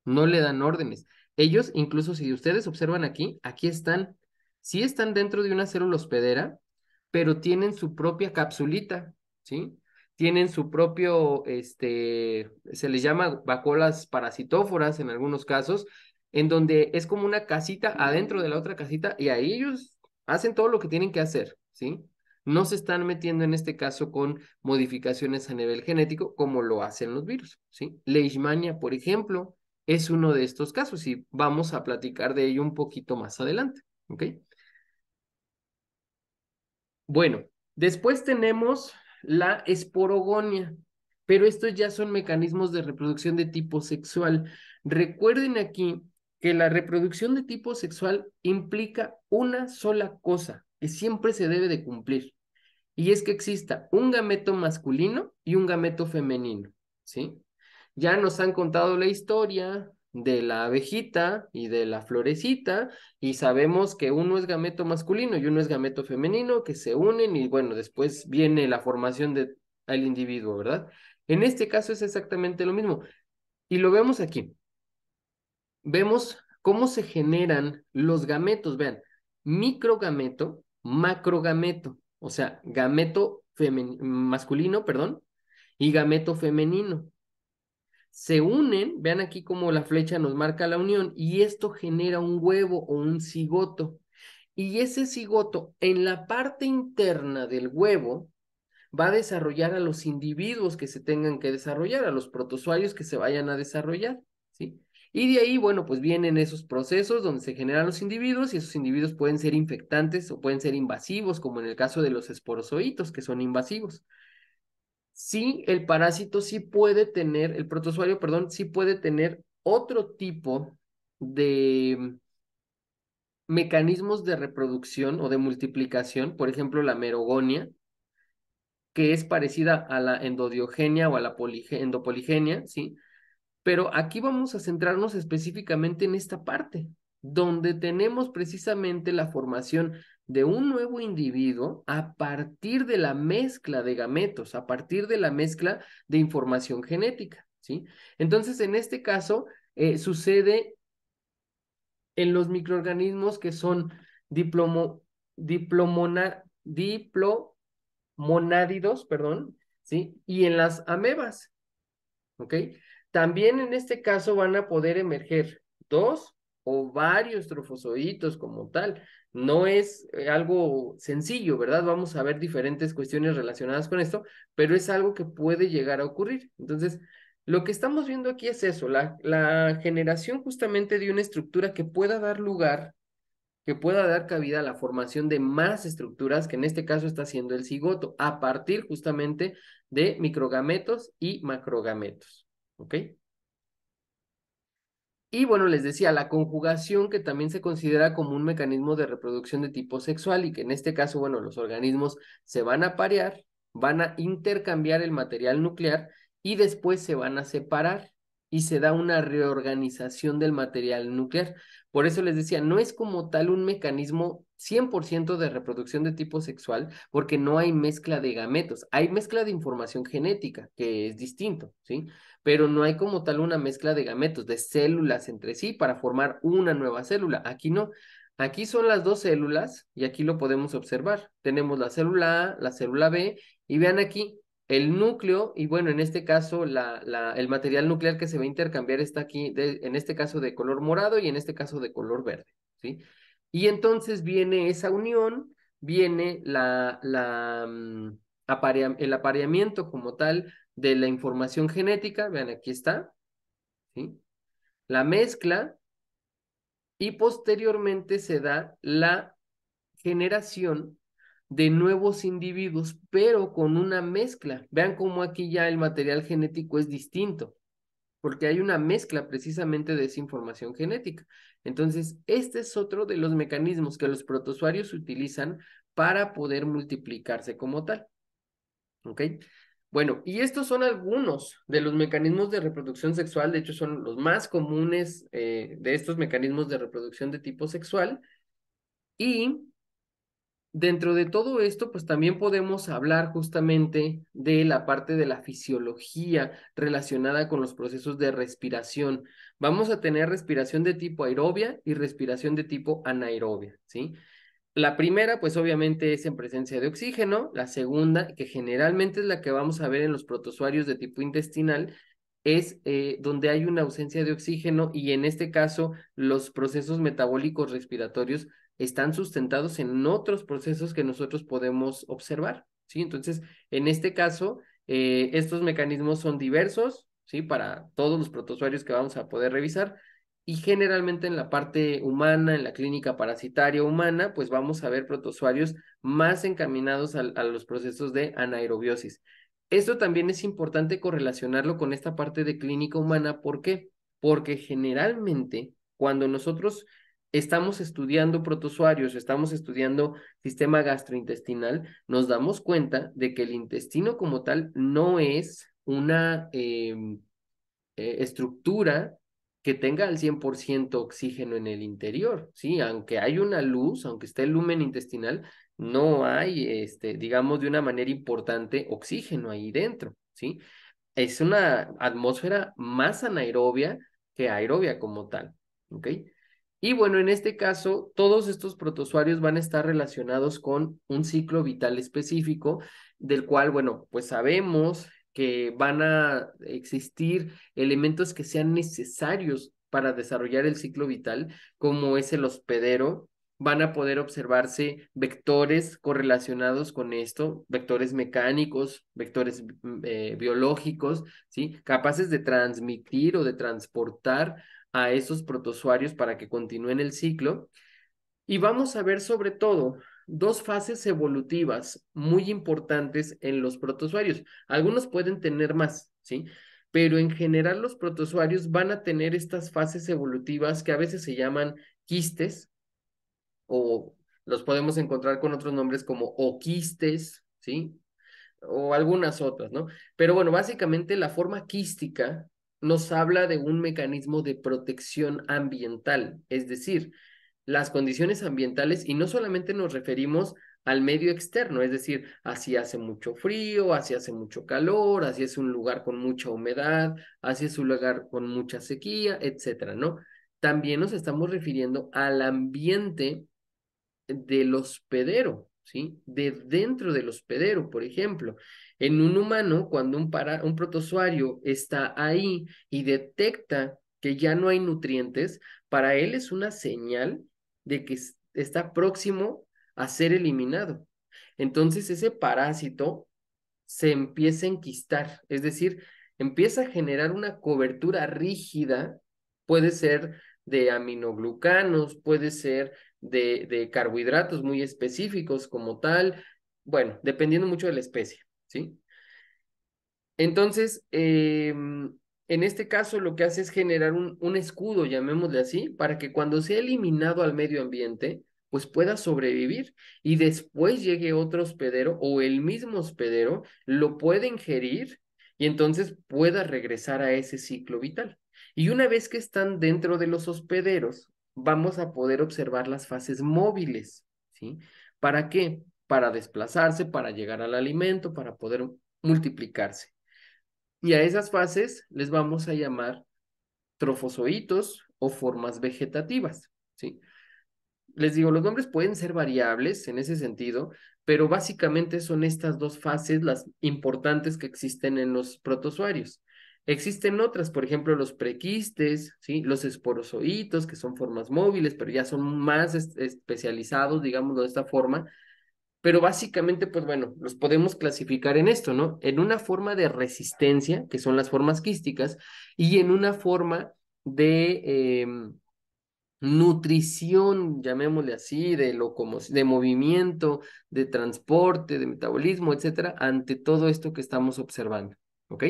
No le dan órdenes. Ellos, incluso si ustedes observan aquí, aquí están. Sí están dentro de una célula hospedera, pero tienen su propia capsulita, ¿sí? tienen su propio, este, se les llama vacuolas parasitóforas en algunos casos, en donde es como una casita adentro de la otra casita y ahí ellos hacen todo lo que tienen que hacer, ¿sí? No se están metiendo en este caso con modificaciones a nivel genético como lo hacen los virus, ¿sí? Leishmania, por ejemplo, es uno de estos casos y vamos a platicar de ello un poquito más adelante, ¿ok? Bueno, después tenemos la esporogonia. Pero estos ya son mecanismos de reproducción de tipo sexual. Recuerden aquí que la reproducción de tipo sexual implica una sola cosa que siempre se debe de cumplir. Y es que exista un gameto masculino y un gameto femenino, ¿sí? Ya nos han contado la historia de la abejita y de la florecita y sabemos que uno es gameto masculino y uno es gameto femenino que se unen y bueno, después viene la formación del individuo, ¿verdad? En este caso es exactamente lo mismo. Y lo vemos aquí. Vemos cómo se generan los gametos, vean, microgameto, macrogameto, o sea, gameto masculino, perdón, y gameto femenino se unen, vean aquí cómo la flecha nos marca la unión, y esto genera un huevo o un cigoto. Y ese cigoto en la parte interna del huevo va a desarrollar a los individuos que se tengan que desarrollar, a los protozoarios que se vayan a desarrollar, ¿sí? Y de ahí, bueno, pues vienen esos procesos donde se generan los individuos y esos individuos pueden ser infectantes o pueden ser invasivos, como en el caso de los esporozoitos, que son invasivos sí el parásito sí puede tener, el protozoario, perdón, sí puede tener otro tipo de mecanismos de reproducción o de multiplicación, por ejemplo, la merogonia, que es parecida a la endodiogenia o a la endopoligenia, ¿sí? Pero aquí vamos a centrarnos específicamente en esta parte, donde tenemos precisamente la formación de un nuevo individuo a partir de la mezcla de gametos, a partir de la mezcla de información genética, ¿sí? Entonces, en este caso, eh, sucede en los microorganismos que son diplomo, diplomonádidos, perdón, ¿sí? Y en las amebas, ¿ok? También en este caso van a poder emerger dos o varios trofozoitos como tal. No es eh, algo sencillo, ¿verdad? Vamos a ver diferentes cuestiones relacionadas con esto, pero es algo que puede llegar a ocurrir. Entonces, lo que estamos viendo aquí es eso, la, la generación justamente de una estructura que pueda dar lugar, que pueda dar cabida a la formación de más estructuras, que en este caso está siendo el cigoto, a partir justamente de microgametos y macrogametos. ¿Ok? Y bueno, les decía, la conjugación que también se considera como un mecanismo de reproducción de tipo sexual y que en este caso, bueno, los organismos se van a parear, van a intercambiar el material nuclear y después se van a separar y se da una reorganización del material nuclear. Por eso les decía, no es como tal un mecanismo 100% de reproducción de tipo sexual porque no hay mezcla de gametos, hay mezcla de información genética, que es distinto, ¿sí? pero no hay como tal una mezcla de gametos, de células entre sí para formar una nueva célula. Aquí no. Aquí son las dos células y aquí lo podemos observar. Tenemos la célula A, la célula B y vean aquí el núcleo y bueno, en este caso la, el material nuclear que se va a intercambiar está aquí, en este caso de color morado y en este caso de color verde. ¿sí? Y entonces viene esa unión, viene la, la, mm, el apareamiento como tal de la información genética, vean, aquí está, ¿sí? la mezcla y posteriormente se da la generación de nuevos individuos, pero con una mezcla. Vean cómo aquí ya el material genético es distinto, porque hay una mezcla precisamente de esa información genética. Entonces, este es otro de los mecanismos que los protozoarios utilizan para poder multiplicarse como tal. ¿Ok? Bueno, y estos son algunos de los mecanismos de reproducción sexual, de hecho son los más comunes eh, de estos mecanismos de reproducción de tipo sexual. Y dentro de todo esto, pues también podemos hablar justamente de la parte de la fisiología relacionada con los procesos de respiración. Vamos a tener respiración de tipo aerobia y respiración de tipo anaerobia, ¿sí? La primera, pues obviamente es en presencia de oxígeno. La segunda, que generalmente es la que vamos a ver en los protozoarios de tipo intestinal, es eh, donde hay una ausencia de oxígeno y en este caso los procesos metabólicos respiratorios están sustentados en otros procesos que nosotros podemos observar. ¿sí? Entonces, en este caso, eh, estos mecanismos son diversos ¿sí? para todos los protozoarios que vamos a poder revisar, y generalmente en la parte humana, en la clínica parasitaria humana, pues vamos a ver protozoarios más encaminados a, los procesos de anaerobiosis. Esto también es importante correlacionarlo con esta parte de clínica humana. ¿Por qué? Porque generalmente cuando nosotros estamos estudiando protozoarios, estamos estudiando sistema gastrointestinal, nos damos cuenta de que el intestino como tal no es una em, eh, estructura que tenga al 100% oxígeno en el interior, ¿sí? Aunque hay una luz, aunque esté el lumen intestinal, no hay, este, digamos, de una manera importante oxígeno ahí dentro, ¿sí? Es una atmósfera más anaerobia que aerobia como tal, ¿ok? Y bueno, en este caso, todos estos protozoarios van a estar relacionados con un ciclo vital específico, del cual, bueno, pues sabemos que van a existir elementos que sean necesarios para desarrollar el ciclo vital, como es el hospedero, van a poder observarse vectores correlacionados con esto, vectores mecánicos, vectores mm, eh, biológicos, ¿sí? capaces de transmitir o de transportar a esos protozoarios para que continúen el ciclo. Y vamos a ver sobre todo dos fases evolutivas muy importantes en los protozoarios. Algunos pueden tener más, ¿sí? Pero en general los protozoarios van a tener estas fases evolutivas que a veces se llaman quistes o los podemos encontrar con otros nombres como oquistes, ¿sí? O algunas otras, ¿no? Pero bueno, básicamente la forma quística nos habla de un mecanismo de protección ambiental, es decir, las condiciones ambientales y no solamente nos referimos al medio externo, es decir, así hace mucho frío, así hace mucho calor, así es un lugar con mucha humedad, así es un lugar con mucha sequía, etcétera, ¿no? También nos estamos refiriendo al ambiente del hospedero, ¿sí? De dentro del hospedero, por ejemplo. En un humano, cuando un, para, un protozoario está ahí y detecta que ya no hay nutrientes, para él es una señal de que está próximo a ser eliminado. Entonces ese parásito se empieza a enquistar, es decir, empieza a generar una cobertura rígida, puede ser de aminoglucanos, puede ser de, carbohidratos muy específicos como tal, bueno, dependiendo mucho de la especie, ¿sí? Entonces, em, en este caso lo que hace es generar un, escudo, llamémosle así, para que cuando sea eliminado al medio ambiente, pues pueda sobrevivir y después llegue otro hospedero o el mismo hospedero lo puede ingerir y entonces pueda regresar a ese ciclo vital. Y una vez que están dentro de los hospederos, vamos a poder observar las fases móviles, ¿sí? ¿Para qué? Para desplazarse, para llegar al alimento, para poder multiplicarse. Y a esas fases les vamos a llamar trofozoitos o formas vegetativas, ¿sí? Les digo, los nombres pueden ser variables en ese sentido, pero básicamente son estas dos fases las importantes que existen en los protozoarios. Existen otras, por ejemplo, los prequistes, ¿sí? los esporozoitos, que son formas móviles, pero ya son más especializados, digámoslo de esta forma, pero básicamente, pues bueno, los podemos clasificar en esto, ¿no? En una forma de resistencia, que son las formas quísticas, y en una forma de em, nutrición, llamémosle así, de, de movimiento, de transporte, de metabolismo, etcétera, ante todo esto que estamos observando, ¿ok?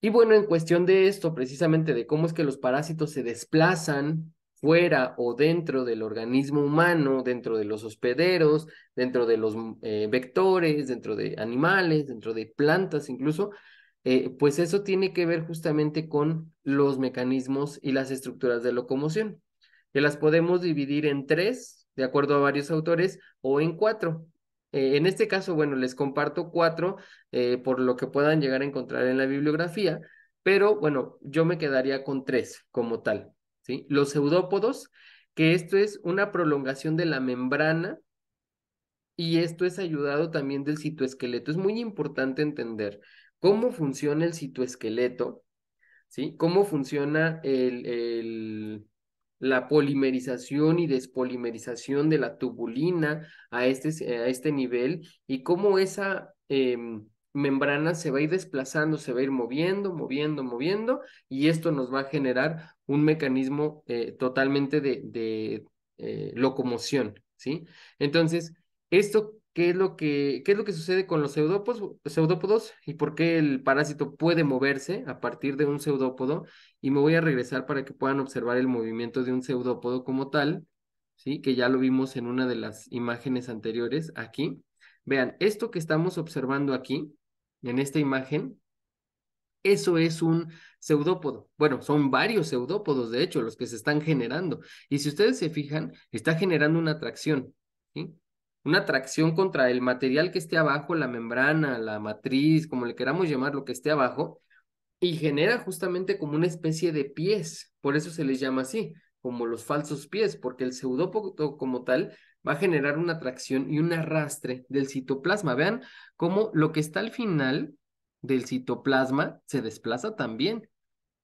Y bueno, en cuestión de esto, precisamente de cómo es que los parásitos se desplazan, fuera o dentro del organismo humano, dentro de los hospederos, dentro de los mm, eh, vectores, dentro de animales, dentro de plantas incluso, eh, pues eso tiene que ver justamente con los mecanismos y las estructuras de locomoción, que las podemos dividir en tres, de acuerdo a varios autores, o en cuatro. Eh, en este caso, bueno, les comparto cuatro por lo que puedan llegar a encontrar en la bibliografía, pero bueno, yo me quedaría con tres como tal. ¿sí? Los pseudópodos, que esto es una prolongación de la membrana y esto es ayudado también del citoesqueleto. Es muy importante entender cómo funciona el citoesqueleto, ¿sí? Cómo funciona el, la polimerización y despolimerización de la tubulina a este, a este nivel y cómo esa... Em, membrana se va a ir desplazando, se va a ir moviendo, moviendo, moviendo, y esto nos va a generar un mecanismo eh, totalmente de, eh, locomoción, ¿sí? Entonces, esto, ¿qué es lo que, qué es lo que sucede con los pseudópodos, pseudópodos y por qué el parásito puede moverse a partir de un pseudópodo? Y me voy a regresar para que puedan observar el movimiento de un pseudópodo como tal, ¿sí? Que ya lo vimos en una de las imágenes anteriores aquí. Vean, esto que estamos observando aquí, en esta imagen, eso es un pseudópodo. Bueno, son varios pseudópodos, de hecho, los que se están generando. Y si ustedes se fijan, está generando una atracción, Una atracción contra el material que esté abajo, la membrana, la matriz, como le queramos llamar lo que esté abajo, y genera justamente como una especie de pies, por eso se les llama así, como los falsos pies, porque el pseudópodo como tal va a generar una tracción y un arrastre del citoplasma. Vean cómo lo que está al final del citoplasma se desplaza también.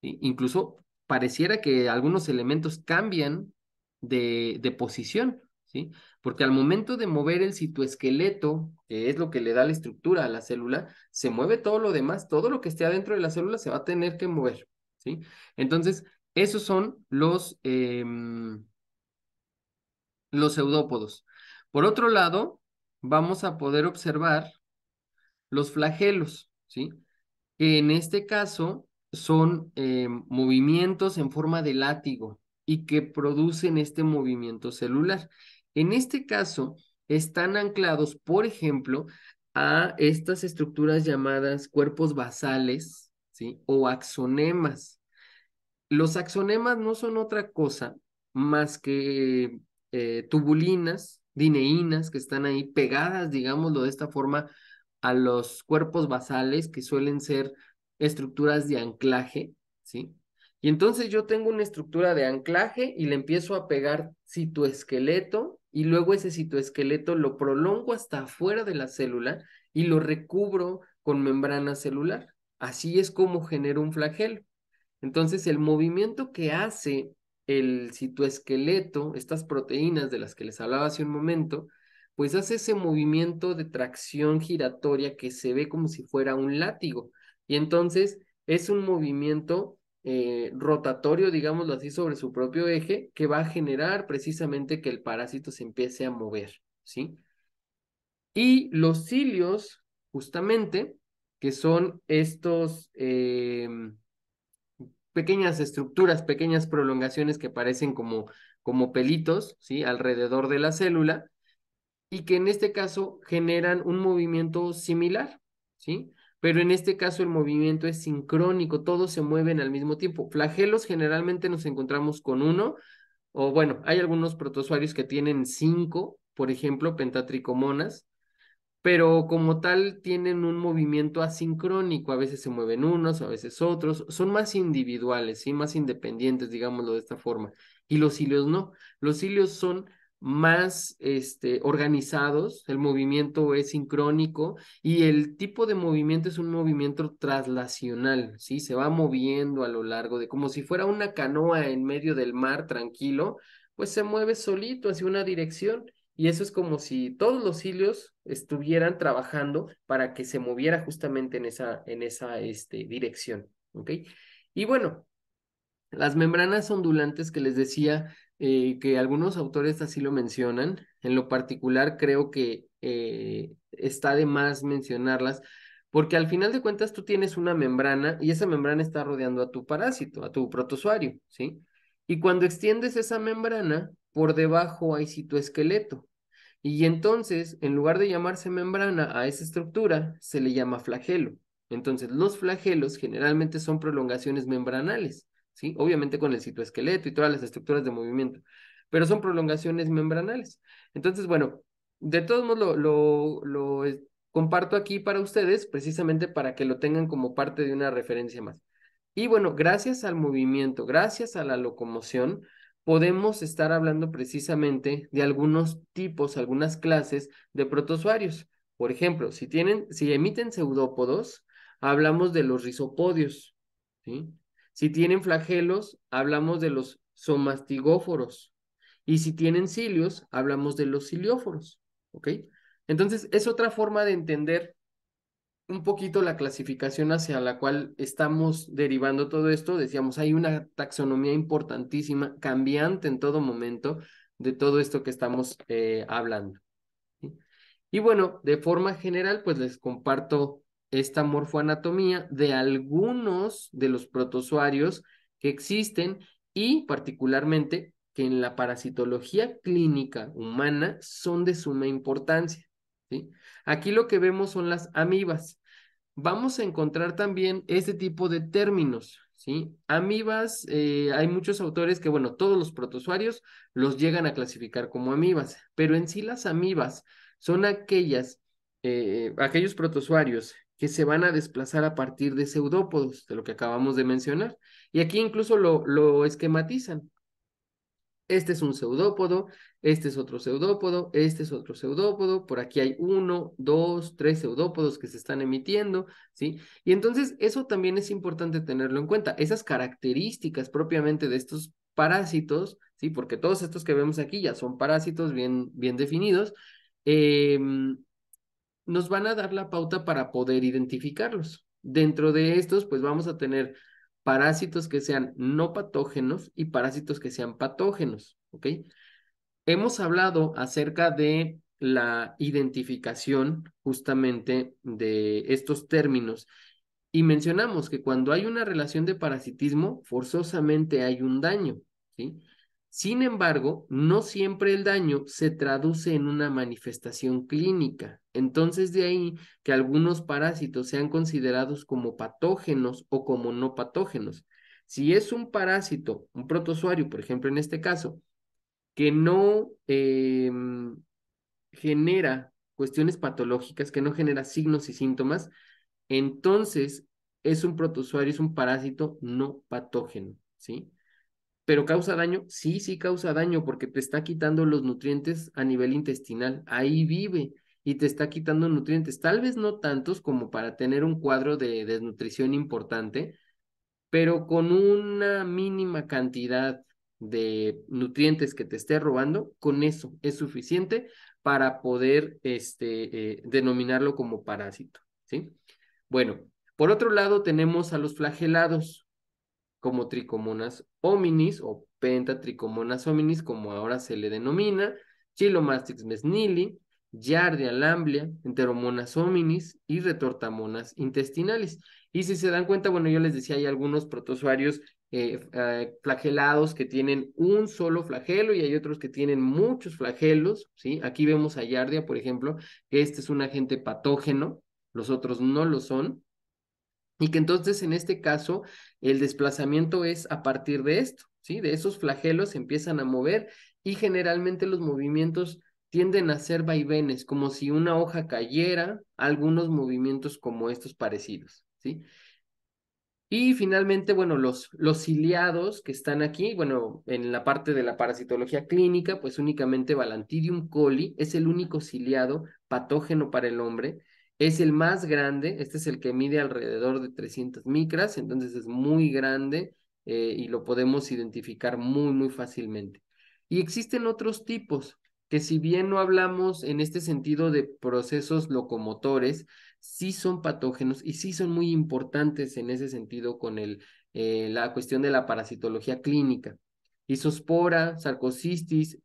Incluso pareciera que algunos elementos cambian de, de posición, ¿sí? Porque al momento de mover el citoesqueleto, que es lo que le da la estructura a la célula, se mueve todo lo demás, todo lo que esté adentro de la célula se va a tener que mover, ¿sí? Entonces, esos son los... Em, los pseudópodos. Por otro lado, vamos a poder observar los flagelos, ¿sí? Que en este caso son eh, movimientos en forma de látigo y que producen este movimiento celular. En este caso, están anclados, por ejemplo, a estas estructuras llamadas cuerpos basales, ¿sí? O axonemas. Los axonemas no son otra cosa más que eh, tubulinas, dineínas que están ahí pegadas, digámoslo de esta forma, a los cuerpos basales que suelen ser estructuras de anclaje, ¿sí? Y entonces yo tengo una estructura de anclaje y le empiezo a pegar citoesqueleto y luego ese citoesqueleto lo prolongo hasta afuera de la célula y lo recubro con membrana celular. Así es como genero un flagelo. Entonces el movimiento que hace el citoesqueleto, estas proteínas de las que les hablaba hace un momento, pues hace ese movimiento de tracción giratoria que se ve como si fuera un látigo. Y entonces es un movimiento eh, rotatorio, digámoslo así, sobre su propio eje, que va a generar precisamente que el parásito se empiece a mover, ¿sí? Y los cilios, justamente, que son estos, em, pequeñas estructuras, pequeñas prolongaciones que parecen como, como pelitos, ¿sí? Alrededor de la célula y que en este caso generan un movimiento similar, ¿sí? Pero en este caso el movimiento es sincrónico, todos se mueven al mismo tiempo. Flagelos generalmente nos encontramos con uno, o bueno, hay algunos protozoarios que tienen cinco, por ejemplo, pentatricomonas, pero como tal tienen un movimiento asincrónico, a veces se mueven unos, a veces otros, son más individuales, ¿sí? más independientes, digámoslo de esta forma. Y los cilios no, los cilios son más este, organizados, el movimiento es sincrónico y el tipo de movimiento es un movimiento traslacional, ¿sí? Se va moviendo a lo largo de, como si fuera una canoa en medio del mar tranquilo, pues se mueve solito hacia una dirección y eso es como si todos los cilios estuvieran trabajando para que se moviera justamente en esa, en esa este, dirección. Y bueno, las membranas ondulantes que les decía eh, que algunos autores así lo mencionan, en lo particular creo que eh, está de más mencionarlas, porque al final de cuentas tú tienes una membrana y esa membrana está rodeando a tu parásito, a tu protozoario, ¿sí? Y cuando extiendes esa membrana, por debajo hay citoesqueleto. Y entonces, en lugar de llamarse membrana a esa estructura, se le llama flagelo. Entonces, los flagelos generalmente son prolongaciones membranales, ¿sí? Obviamente con el citoesqueleto y todas las estructuras de movimiento, pero son prolongaciones membranales. Entonces, bueno, de todos modos lo, lo eh, comparto aquí para ustedes, precisamente para que lo tengan como parte de una referencia más. Y bueno, gracias al movimiento, gracias a la locomoción, podemos estar hablando precisamente de algunos tipos, algunas clases de protozoarios. Por ejemplo, si, tienen, si emiten pseudópodos, hablamos de los rizopodios. Si tienen flagelos, hablamos de los somastigóforos. Y si tienen cilios, hablamos de los cilióforos. Entonces, es otra forma de entender un poquito la clasificación hacia la cual estamos derivando todo esto. Decíamos, hay una taxonomía importantísima, cambiante en todo momento, de todo esto que estamos eh, hablando. Y bueno, de forma general, pues les comparto esta morfoanatomía de algunos de los protozoarios que existen y particularmente que en la parasitología clínica humana son de suma importancia. Aquí lo que vemos son las amibas vamos a encontrar también este tipo de términos, ¿sí? Amibas, eh, hay muchos autores que, bueno, todos los protozoarios los llegan a clasificar como amibas, pero en sí las amibas son aquellas, eh, aquellos protozoarios que se van a desplazar a partir de pseudópodos, de lo que acabamos de mencionar. Y aquí incluso lo, lo esquematizan. Este es un pseudópodo, este es otro pseudópodo, este es otro pseudópodo, por aquí hay uno, dos, tres pseudópodos que se están emitiendo, ¿sí? Y entonces eso también es importante tenerlo en cuenta, esas características propiamente de estos parásitos, ¿sí? Porque todos estos que vemos aquí ya son parásitos bien, bien definidos, em, nos van a dar la pauta para poder identificarlos. Dentro de estos, pues vamos a tener parásitos que sean no patógenos y parásitos que sean patógenos, ¿ok? Hemos hablado acerca de la identificación justamente de estos términos y mencionamos que cuando hay una relación de parasitismo, forzosamente hay un daño, ¿sí? Sin embargo, no siempre el daño se traduce en una manifestación clínica. Entonces de ahí que algunos parásitos sean considerados como patógenos o como no patógenos. Si es un parásito, un protozoario, por ejemplo, en este caso, que no em, genera cuestiones patológicas, que no genera signos y síntomas, entonces es un protozoario, es un parásito no patógeno, ¿sí? pero causa daño, sí, sí causa daño porque te está quitando los nutrientes a nivel intestinal, ahí vive y te está quitando nutrientes, tal vez no tantos como para tener un cuadro de desnutrición importante, pero con una mínima cantidad de nutrientes que te esté robando, con eso es suficiente para poder este, eh, denominarlo como parásito, ¿sí? Bueno, por otro lado tenemos a los flagelados, como tricomonas hominis o pentatricomonas hominis, como ahora se le denomina, Chilomastix mesnili, Giardia lamblia, enteromonas hominis y retortamonas intestinales. Y si se dan cuenta, bueno, yo les decía, hay algunos protozoarios eh, eh, flagelados que tienen un solo flagelo y hay otros que tienen muchos flagelos, ¿sí? Aquí vemos a Yardia, por ejemplo, que este es un agente patógeno, los otros no lo son, y que entonces en este caso el desplazamiento es a partir de esto, ¿sí? De esos flagelos se empiezan a mover y generalmente los movimientos tienden a ser vaivenes, como si una hoja cayera, algunos movimientos como estos parecidos, ¿sí? Y finalmente, bueno, los, los ciliados que están aquí, bueno, en la parte de la parasitología clínica, pues únicamente Valantidium coli es el único ciliado patógeno para el hombre es el más grande, este es el que mide alrededor de 300 micras, entonces es muy grande eh, y lo podemos identificar muy, muy fácilmente. Y existen otros tipos, que si bien no hablamos en este sentido de procesos locomotores, sí son patógenos y sí son muy importantes en ese sentido con el, eh, la cuestión de la parasitología clínica. Isospora, sarcocistis,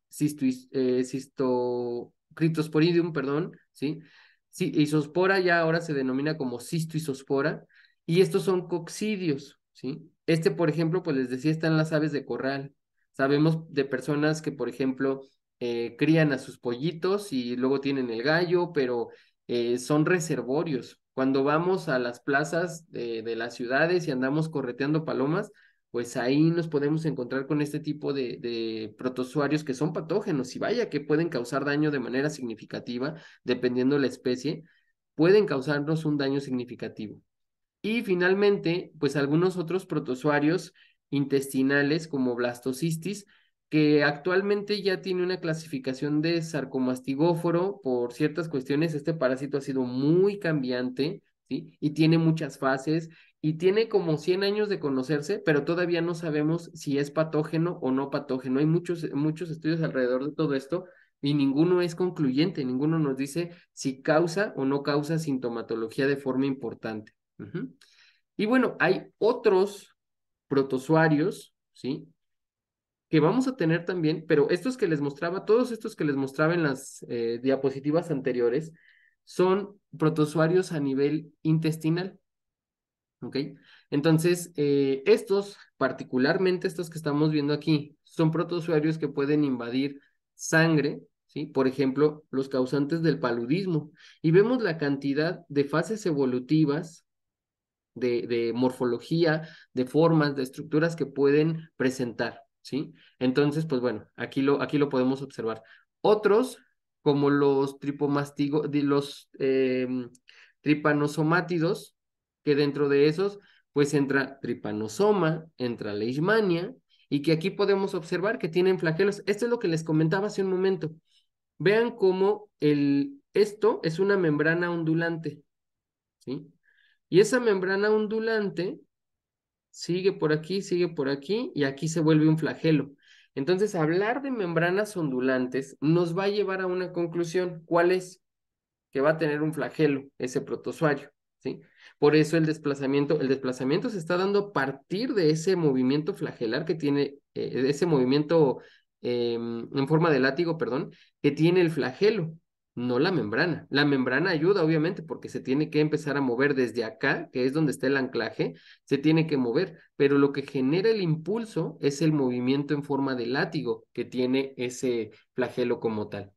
eh, cisto, eh, perdón, ¿sí? Sí, isospora ya ahora se denomina como cisto-isospora y estos son coccidios, ¿sí? Este, por ejemplo, pues les decía, están las aves de corral. Sabemos de personas que, por ejemplo, eh, crían a sus pollitos y luego tienen el gallo, pero eh, son reservorios. Cuando vamos a las plazas de las ciudades y andamos correteando palomas, pues ahí nos podemos encontrar con este tipo de, protozoarios que son patógenos y vaya que pueden causar daño de manera significativa, dependiendo de la especie, pueden causarnos un daño significativo. Y finalmente, pues algunos otros protozoarios intestinales como blastocistis, que actualmente ya tiene una clasificación de sarcomastigóforo por ciertas cuestiones. Este parásito ha sido muy cambiante, ¿sí? Y tiene muchas fases y tiene como 100 años de conocerse, pero todavía no sabemos si es patógeno o no patógeno. Hay muchos, muchos estudios alrededor de todo esto y ninguno es concluyente, ninguno nos dice si causa o no causa sintomatología de forma importante. Y bueno, hay otros protozoarios, ¿sí? Que vamos a tener también, pero estos que les mostraba, todos estos que les mostraba en las eh, diapositivas anteriores, son protozoarios a nivel intestinal. ¿Ok? Entonces, eh, estos, particularmente estos que estamos viendo aquí, son protozoarios que pueden invadir sangre, ¿sí? Por ejemplo, los causantes del paludismo. Y vemos la cantidad de fases evolutivas, de, morfología, de formas, de estructuras que pueden presentar, ¿sí? Entonces, pues bueno, aquí lo, aquí lo podemos observar. Otros, como los tripomastigo, los em, tripanosomátidos, que dentro de esos pues entra tripanosoma, entra leishmania, y que aquí podemos observar que tienen flagelos. Esto es lo que les comentaba hace un momento. Vean cómo el, esto es una membrana ondulante, ¿sí? Y esa membrana ondulante sigue por aquí, sigue por aquí, y aquí se vuelve un flagelo. Entonces, hablar de membranas ondulantes nos va a llevar a una conclusión. ¿Cuál es? Que va a tener un flagelo, ese protozoario. Por eso el desplazamiento, el desplazamiento se está dando a partir de ese movimiento flagelar que tiene, eh, ese movimiento em, en forma de látigo, perdón, que tiene el flagelo, no la membrana. La membrana ayuda, obviamente, porque se tiene que empezar a mover desde acá, que es donde está el anclaje, se tiene que mover, pero lo que genera el impulso es el movimiento en forma de látigo que tiene ese flagelo como tal.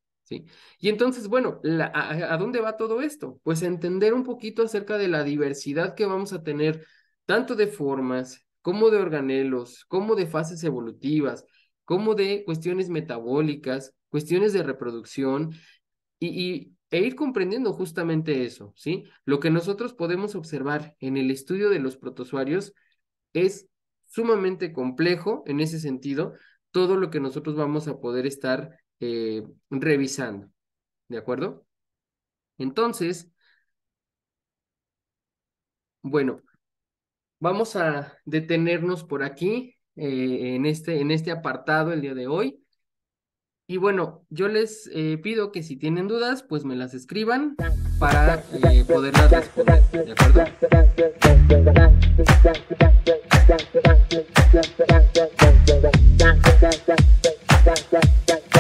Y entonces, bueno, a, dónde va todo esto? Pues entender un poquito acerca de la diversidad que vamos a tener, tanto de formas, como de organelos, como de fases evolutivas, como de cuestiones metabólicas, cuestiones de reproducción, e ir comprendiendo justamente eso, ¿sí? Lo que nosotros podemos observar en el estudio de los protozoarios es sumamente complejo en ese sentido, todo lo que nosotros vamos a poder estar eh, revisando. ¿De acuerdo? Entonces, bueno, vamos a detenernos por aquí eh, en, este, en este apartado el día de hoy. Y bueno, yo les eh, pido que si tienen dudas, pues me las escriban para poderlas responder. ¿De acuerdo?